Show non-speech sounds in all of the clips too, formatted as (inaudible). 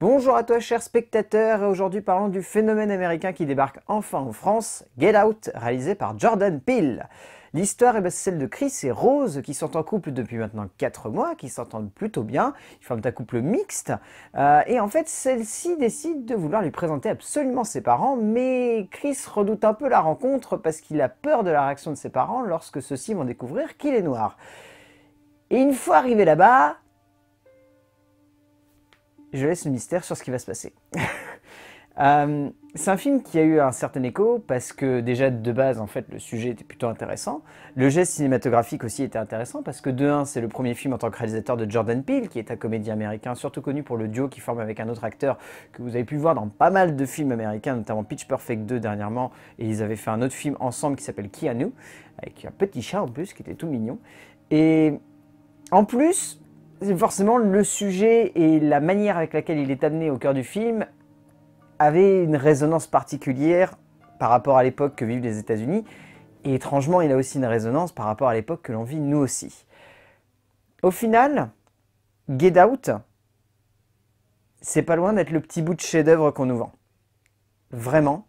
Bonjour à toi chers spectateurs, et aujourd'hui parlons du phénomène américain qui débarque enfin en France, Get Out, réalisé par Jordan Peele. L'histoire eh ben, est celle de Chris et Rose qui sont en couple depuis maintenant 4 mois, qui s'entendent plutôt bien, ils forment un couple mixte, euh, et en fait celle-ci décide de vouloir lui présenter absolument ses parents, mais Chris redoute un peu la rencontre parce qu'il a peur de la réaction de ses parents lorsque ceux-ci vont découvrir qu'il est noir. Et une fois arrivé là-bas, je laisse le mystère sur ce qui va se passer. (laughs) Euh, c'est un film qui a eu un certain écho parce que déjà de base en fait le sujet était plutôt intéressant. Le geste cinématographique aussi était intéressant parce que de un c'est le premier film en tant que réalisateur de Jordan Peele qui est un comédien américain surtout connu pour le duo qui forme avec un autre acteur que vous avez pu voir dans pas mal de films américains notamment Pitch Perfect 2 dernièrement et ils avaient fait un autre film ensemble qui s'appelle Keanu avec un petit chat en plus qui était tout mignon. Et en plus forcément, le sujet et la manière avec laquelle il est amené au cœur du film avait une résonance particulière par rapport à l'époque que vivent les États-Unis. Et étrangement, il a aussi une résonance par rapport à l'époque que l'on vit nous aussi. Au final, Get Out, c'est pas loin d'être le petit bout de chef-d'œuvre qu'on nous vend. Vraiment.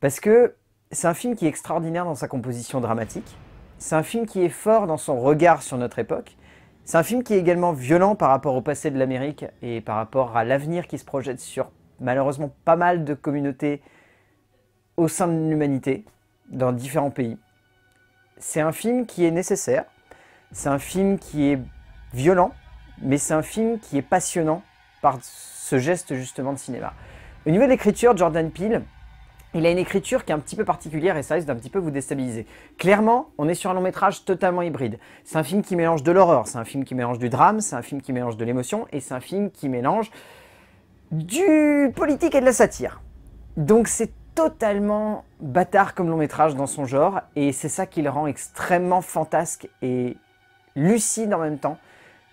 Parce que c'est un film qui est extraordinaire dans sa composition dramatique. C'est un film qui est fort dans son regard sur notre époque. C'est un film qui est également violent par rapport au passé de l'Amérique et par rapport à l'avenir qui se projette sur malheureusement pas mal de communautés au sein de l'humanité, dans différents pays. C'est un film qui est nécessaire, c'est un film qui est violent, mais c'est un film qui est passionnant par ce geste justement de cinéma. Au niveau de l'écriture, Jordan Peele, il a une écriture qui est un petit peu particulière et ça risque d'un petit peu vous déstabiliser. Clairement, on est sur un long métrage totalement hybride. C'est un film qui mélange de l'horreur, c'est un film qui mélange du drame, c'est un film qui mélange de l'émotion et c'est un film qui mélange du politique et de la satire. Donc c'est totalement bâtard comme long métrage dans son genre et c'est ça qui le rend extrêmement fantasque et lucide en même temps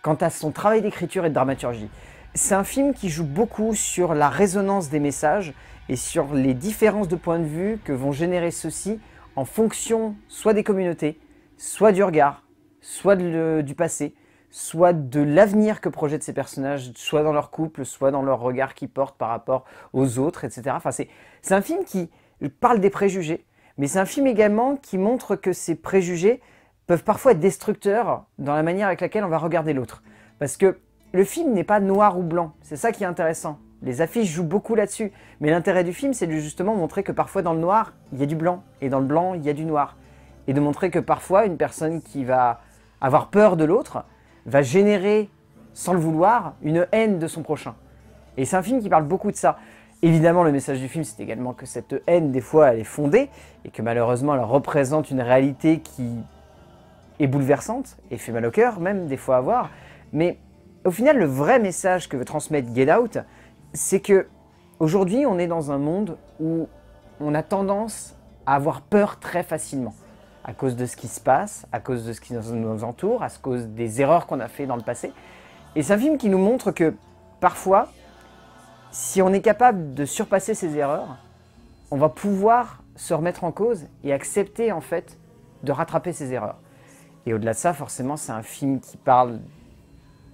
quant à son travail d'écriture et de dramaturgie. C'est un film qui joue beaucoup sur la résonance des messages et sur les différences de point de vue que vont générer ceux-ci en fonction soit des communautés, soit du regard, soit du passé, soit de l'avenir que projettent ces personnages, soit dans leur couple, soit dans leur regard qu'ils portent par rapport aux autres, etc. Enfin, c'est un film qui parle des préjugés, mais c'est un film également qui montre que ces préjugés peuvent parfois être destructeurs dans la manière avec laquelle on va regarder l'autre. Parce que le film n'est pas noir ou blanc, c'est ça qui est intéressant. Les affiches jouent beaucoup là-dessus. Mais l'intérêt du film, c'est de justement montrer que parfois dans le noir, il y a du blanc. Et dans le blanc, il y a du noir. Et de montrer que parfois, une personne qui va avoir peur de l'autre va générer, sans le vouloir, une haine de son prochain. Et c'est un film qui parle beaucoup de ça. Évidemment, le message du film, c'est également que cette haine, des fois, elle est fondée, et que malheureusement, elle représente une réalité qui est bouleversante, et fait mal au cœur, même des fois à voir. Mais au final, le vrai message que veut transmettre Get Out, c'est que aujourd'hui, on est dans un monde où on a tendance à avoir peur très facilement à cause de ce qui se passe, à cause de ce qui nous entoure, à cause des erreurs qu'on a fait dans le passé. Et c'est un film qui nous montre que parfois, si on est capable de surpasser ces erreurs, on va pouvoir se remettre en cause et accepter en fait de rattraper ces erreurs. Et au-delà de ça, forcément, c'est un film qui parle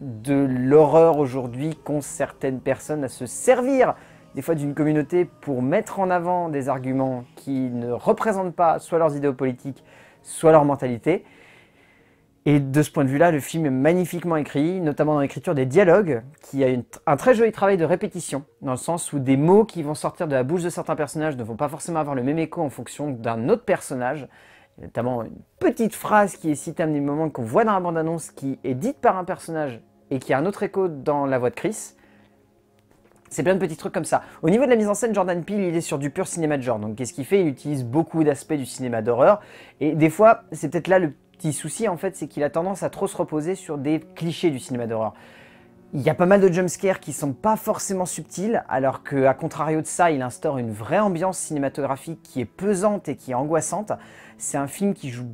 de l'horreur aujourd'hui qu'ont certaines personnes à se servir des fois d'une communauté pour mettre en avant des arguments qui ne représentent pas soit leurs idéaux politiques, soit leur mentalité. Et de ce point de vue-là, le film est magnifiquement écrit, notamment dans l'écriture des dialogues, qui a un très joli travail de répétition, dans le sens où des mots qui vont sortir de la bouche de certains personnages ne vont pas forcément avoir le même écho en fonction d'un autre personnage notamment une petite phrase qui est citée à un moment qu'on voit dans la bande-annonce, qui est dite par un personnage et qui a un autre écho dans la voix de Chris. C'est plein de petits trucs comme ça. Au niveau de la mise en scène, Jordan Peele, il est sur du pur cinéma de genre. Donc qu'est-ce qu'il fait Il utilise beaucoup d'aspects du cinéma d'horreur. Et des fois, c'est peut-être là le petit souci, en fait, c'est qu'il a tendance à trop se reposer sur des clichés du cinéma d'horreur. Il y a pas mal de jumpscares qui sont pas forcément subtils, alors que, contrario de ça, il instaure une vraie ambiance cinématographique qui est pesante et qui est angoissante. C'est un film qui joue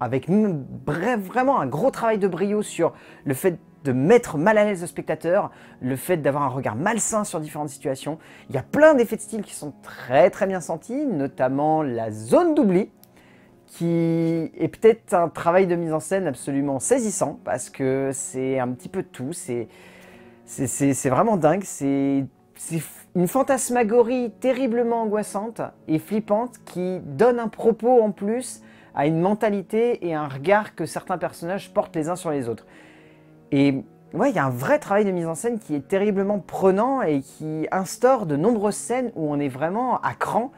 avec vraiment un gros travail de brio sur le fait de mettre mal à l'aise le spectateur, le fait d'avoir un regard malsain sur différentes situations. Il y a plein d'effets de style qui sont très très bien sentis, notamment la zone d'oubli, qui est peut-être un travail de mise en scène absolument saisissant, parce que c'est un petit peu de tout, c'est vraiment dingue, c'est une fantasmagorie terriblement angoissante et flippante qui donne un propos en plus à une mentalité et un regard que certains personnages portent les uns sur les autres. Et ouais, il y a un vrai travail de mise en scène qui est terriblement prenant et qui instaure de nombreuses scènes où on est vraiment à cran.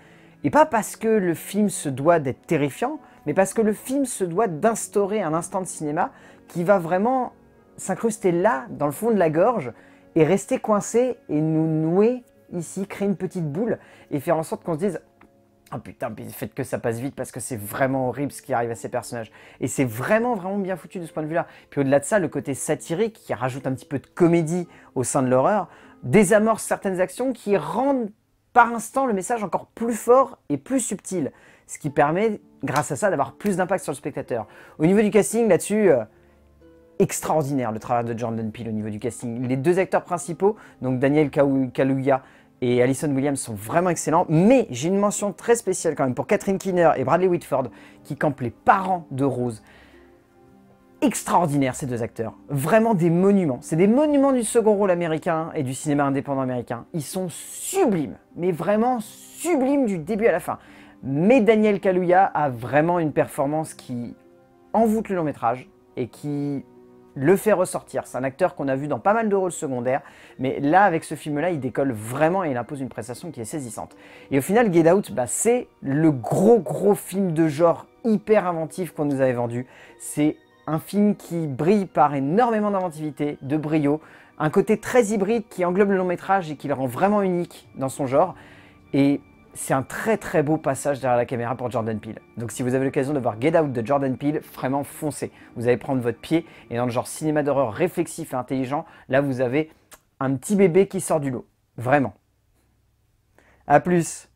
Et pas parce que le film se doit d'être terrifiant, mais parce que le film se doit d'instaurer un instant de cinéma qui va vraiment s'incruster là, dans le fond de la gorge, et rester coincé et nous nouer ici, créer une petite boule et faire en sorte qu'on se dise oh putain, faites que ça passe vite parce que c'est vraiment horrible ce qui arrive à ces personnages. Et c'est vraiment, vraiment bien foutu de ce point de vue-là. Puis au-delà de ça, le côté satirique qui rajoute un petit peu de comédie au sein de l'horreur, désamorce certaines actions qui rendent par instant le message encore plus fort et plus subtil. Ce qui permet grâce à ça, d'avoir plus d'impact sur le spectateur. Au niveau du casting, là-dessus, euh, extraordinaire le travail de Jordan Peele au niveau du casting. Les deux acteurs principaux, donc Daniel Kaluuya et Alison Williams, sont vraiment excellents. Mais j'ai une mention très spéciale quand même pour Catherine Keener et Bradley Whitford, qui campent les parents de Rose. Extraordinaire ces deux acteurs, vraiment des monuments. C'est des monuments du second rôle américain et du cinéma indépendant américain. Ils sont sublimes, mais vraiment sublimes du début à la fin. Mais Daniel Kaluuya a vraiment une performance qui envoûte le long métrage et qui le fait ressortir. C'est un acteur qu'on a vu dans pas mal de rôles secondaires, mais là, avec ce film-là, il décolle vraiment et il impose une prestation qui est saisissante. Et au final, Get Out, bah, c'est le gros gros film de genre hyper inventif qu'on nous avait vendu. C'est un film qui brille par énormément d'inventivité, de brio, un côté très hybride qui englobe le long métrage et qui le rend vraiment unique dans son genre. Et c'est un très très beau passage derrière la caméra pour Jordan Peele. Donc si vous avez l'occasion de voir Get Out de Jordan Peele, vraiment foncez. Vous allez prendre votre pied et dans le genre cinéma d'horreur réflexif et intelligent, là vous avez un petit bébé qui sort du lot. Vraiment. A plus